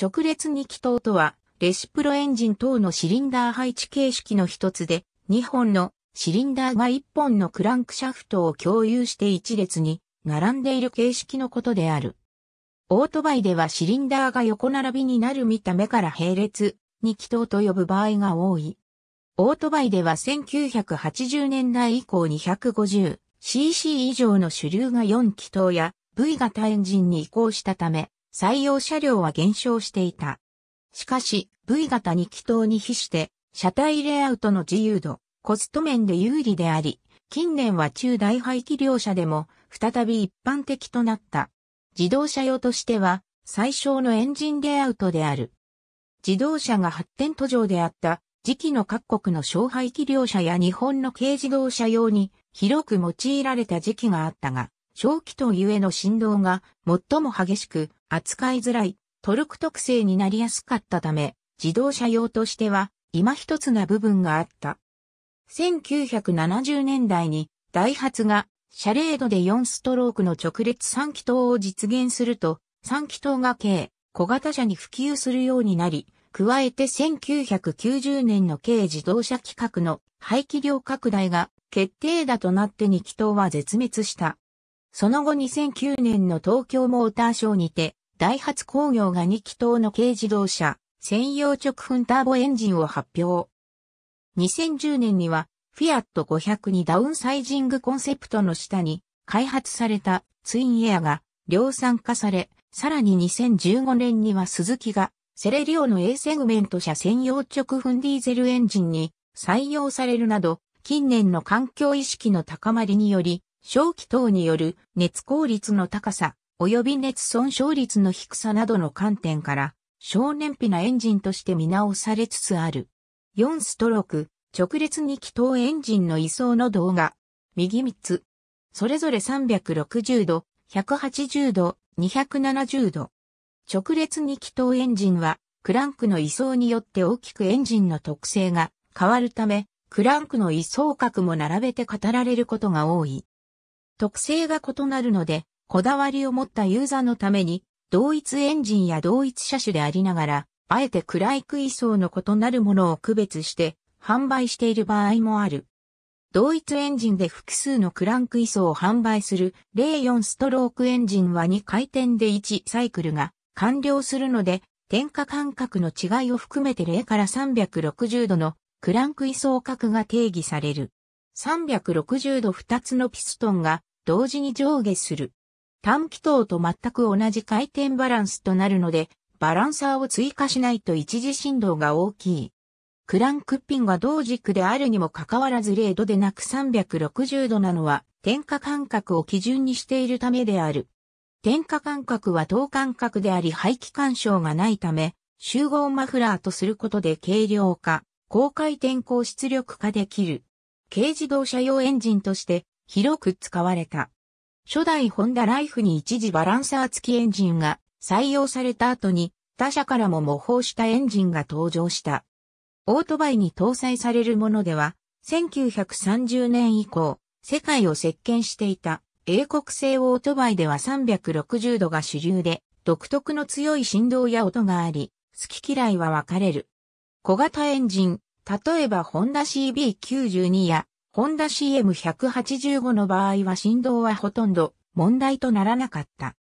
直列二気筒とは、レシプロエンジン等のシリンダー配置形式の一つで、2本のシリンダーが1本のクランクシャフトを共有して1列に並んでいる形式のことである。オートバイではシリンダーが横並びになる見た目から並列二気筒と呼ぶ場合が多い。オートバイでは1980年代以降 250cc 以上の主流が4気筒や V 型エンジンに移行したため、採用車両は減少していた。しかし、V 型に気筒に比して、車体レイアウトの自由度、コスト面で有利であり、近年は中大排気量車でも再び一般的となった。自動車用としては最小のエンジンレイアウトである。自動車が発展途上であった時期の各国の小排気量車や日本の軽自動車用に広く用いられた時期があったが、小気筒ゆえの振動が最も激しく扱いづらいトルク特性になりやすかったため、自動車用としては今一つな部分があった。1970年代にダイハツがシャレードで4ストロークの直列3気筒を実現すると、3気筒が軽、小型車に普及するようになり、加えて1990年の軽自動車規格の排気量拡大が決定打となって2気筒は絶滅した。その後2009年の東京モーターショーにて、ダイハツ工業が2気筒の軽自動車、専用直噴ターボエンジンを発表。2010年には、フィアット500にダウンサイジングコンセプトの下に、開発されたツインエアが量産化され、さらに2015年にはスズキがセレリオの A セグメント車専用直噴ディーゼルエンジンに採用されるなど、近年の環境意識の高まりにより、小気等による熱効率の高さ、及び熱損傷率の低さなどの観点から、小燃費なエンジンとして見直されつつある。4ストローク、直列2気筒エンジンの位相の動画。右3つ。それぞれ360度、180度、270度。直列2気筒エンジンは、クランクの位相によって大きくエンジンの特性が変わるため、クランクの位相角も並べて語られることが多い。特性が異なるので、こだわりを持ったユーザーのために、同一エンジンや同一車種でありながら、あえて暗い位層の異なるものを区別して販売している場合もある。同一エンジンで複数のクランク位層を販売する04ストロークエンジンは2回転で1サイクルが完了するので、点火間隔の違いを含めて0から360度のクランク位層角が定義される。360度2つのピストンが同時に上下する。短気筒と全く同じ回転バランスとなるので、バランサーを追加しないと一時振動が大きい。クランクピンが同軸であるにもかかわらず0度でなく360度なのは、点火間隔を基準にしているためである。点火間隔は等間隔であり排気干渉がないため、集合マフラーとすることで軽量化、高回転高出力化できる。軽自動車用エンジンとして広く使われた。初代ホンダライフに一時バランサー付きエンジンが採用された後に他社からも模倣したエンジンが登場した。オートバイに搭載されるものでは、1930年以降、世界を席巻していた英国製オートバイでは360度が主流で、独特の強い振動や音があり、好き嫌いは分かれる。小型エンジン、例えばホンダ CB92 やホンダ CM185 の場合は振動はほとんど問題とならなかった。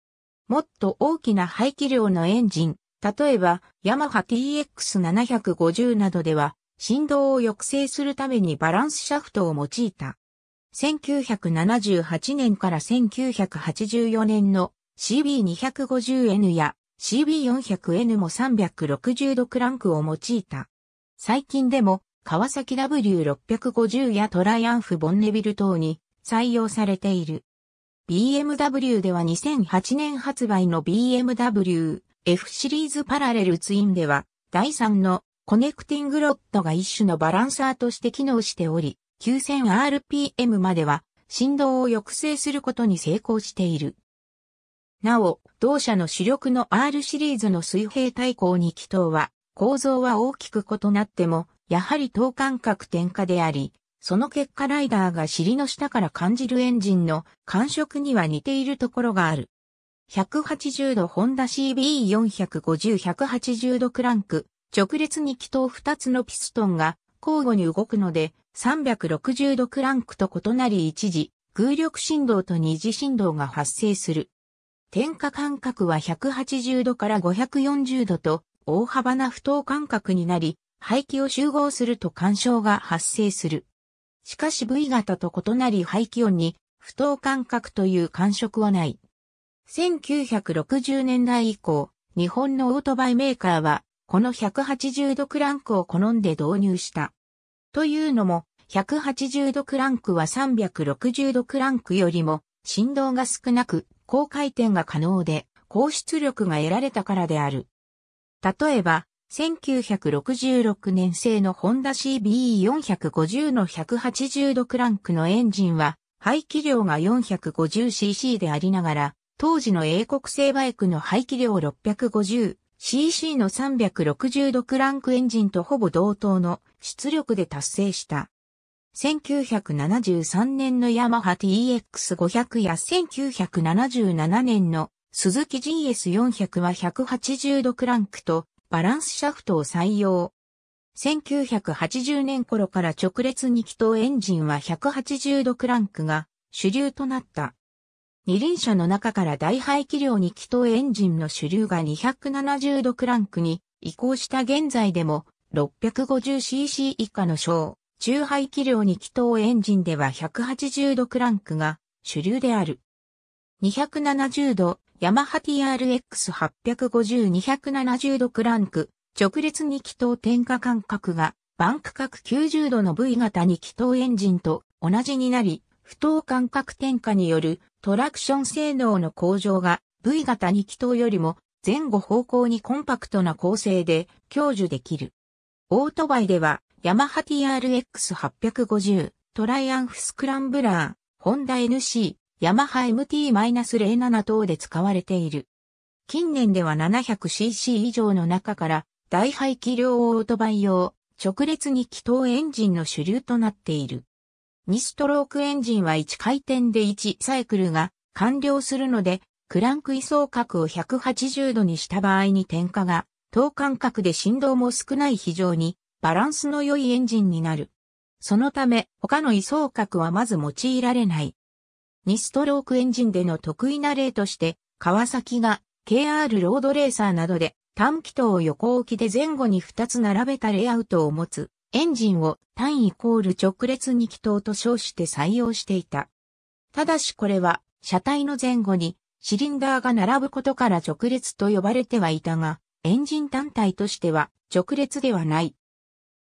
もっと大きな排気量のエンジン、例えばヤマハ TX750 などでは振動を抑制するためにバランスシャフトを用いた。1978年から1984年の CB250N や CB400N も360度クランクを用いた。最近でも、川崎 W650 やトライアンフ・ボンネビル等に採用されている。BMW では2008年発売の BMW F シリーズパラレルツインでは、第3のコネクティングロッドが一種のバランサーとして機能しており、9000rpm までは振動を抑制することに成功している。なお、同社の主力の R シリーズの水平対向に気筒は、構造は大きく異なっても、やはり等間隔点火であり、その結果ライダーが尻の下から感じるエンジンの感触には似ているところがある。180度ホンダ CB450-180 度クランク、直列に気筒2つのピストンが交互に動くので、360度クランクと異なり一時、空力振動と二次振動が発生する。点火間隔は180度から540度と大幅な不当感覚になり、排気を集合すると干渉が発生する。しかし V 型と異なり排気音に不当感覚という感触はない。1960年代以降、日本のオートバイメーカーは、この180度クランクを好んで導入した。というのも、180度クランクは360度クランクよりも振動が少なく、高回転が可能で、高出力が得られたからである。例えば、1966年製のホンダ CBE450 の180度クランクのエンジンは、排気量が 450cc でありながら、当時の英国製バイクの排気量 650cc の360度クランクエンジンとほぼ同等の出力で達成した。1973年のヤマハ TX500 や1977年の鈴木 GS400 は180度クランクとバランスシャフトを採用。1980年頃から直列二気筒エンジンは180度クランクが主流となった。二輪車の中から大排気量二気筒エンジンの主流が270度クランクに移行した現在でも 650cc 以下の小、中排気量二気筒エンジンでは180度クランクが主流である。270度ヤマハ TRX850-270 度クランク、直列2気筒点火間隔が、バンク角90度の V 型2気筒エンジンと同じになり、不等間隔点火によるトラクション性能の向上が V 型2気筒よりも前後方向にコンパクトな構成で享受できる。オートバイでは、ヤマハ TRX850、トライアンフスクランブラー、ホンダ NC、ヤマハ MT-07 等で使われている。近年では 700cc 以上の中から大排気量オートバイ用直列に気筒エンジンの主流となっている。2ストロークエンジンは1回転で1サイクルが完了するので、クランク位相角を180度にした場合に点火が、等間隔で振動も少ない非常にバランスの良いエンジンになる。そのため、他の位相角はまず用いられない。2ストロークエンジンでの得意な例として、川崎が KR ロードレーサーなどで短気筒を横置きで前後に2つ並べたレイアウトを持つエンジンを単イコール直列2気筒と称して採用していた。ただしこれは車体の前後にシリンダーが並ぶことから直列と呼ばれてはいたが、エンジン単体としては直列ではない。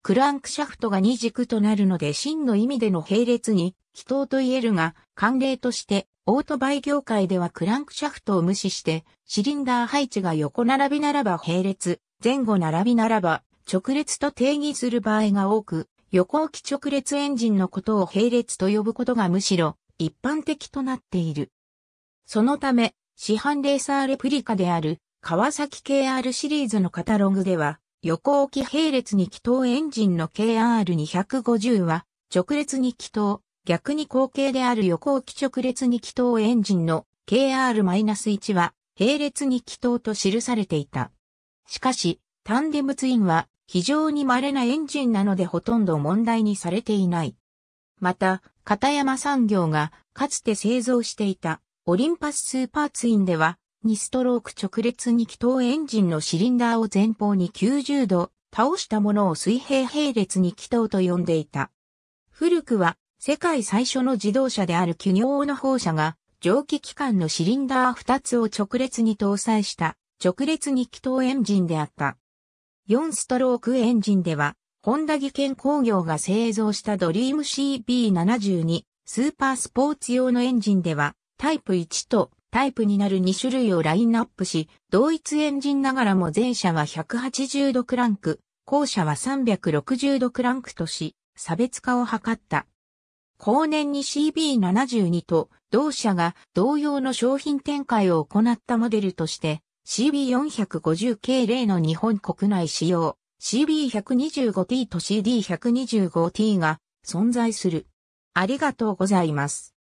クランクシャフトが二軸となるので真の意味での並列に祈祷と言えるが、慣例として、オートバイ業界ではクランクシャフトを無視して、シリンダー配置が横並びならば並列、前後並びならば直列と定義する場合が多く、横置き直列エンジンのことを並列と呼ぶことがむしろ一般的となっている。そのため、市販レーサーレプリカである川崎 KR シリーズのカタログでは、横置き並列に気筒エンジンの KR250 は直列に気筒、逆に後継である横置き直列二気筒エンジンの KR-1 は並列二気筒と記されていた。しかし、タンデムツインは非常に稀なエンジンなのでほとんど問題にされていない。また、片山産業がかつて製造していたオリンパススーパーツインでは2ストローク直列二気筒エンジンのシリンダーを前方に90度倒したものを水平並列二気筒と呼んでいた。古くは世界最初の自動車である企業の放車が、蒸気機関のシリンダー2つを直列に搭載した直列に気筒エンジンであった。4ストロークエンジンでは、ホンダ技研工業が製造したドリーム CB72 スーパースポーツ用のエンジンでは、タイプ1とタイプになる2種類をラインナップし、同一エンジンながらも前者は180度クランク、後者は360度クランクとし、差別化を図った。後年に CB72 と同社が同様の商品展開を行ったモデルとして CB450 系例の日本国内仕様 CB125T と CD125T が存在する。ありがとうございます。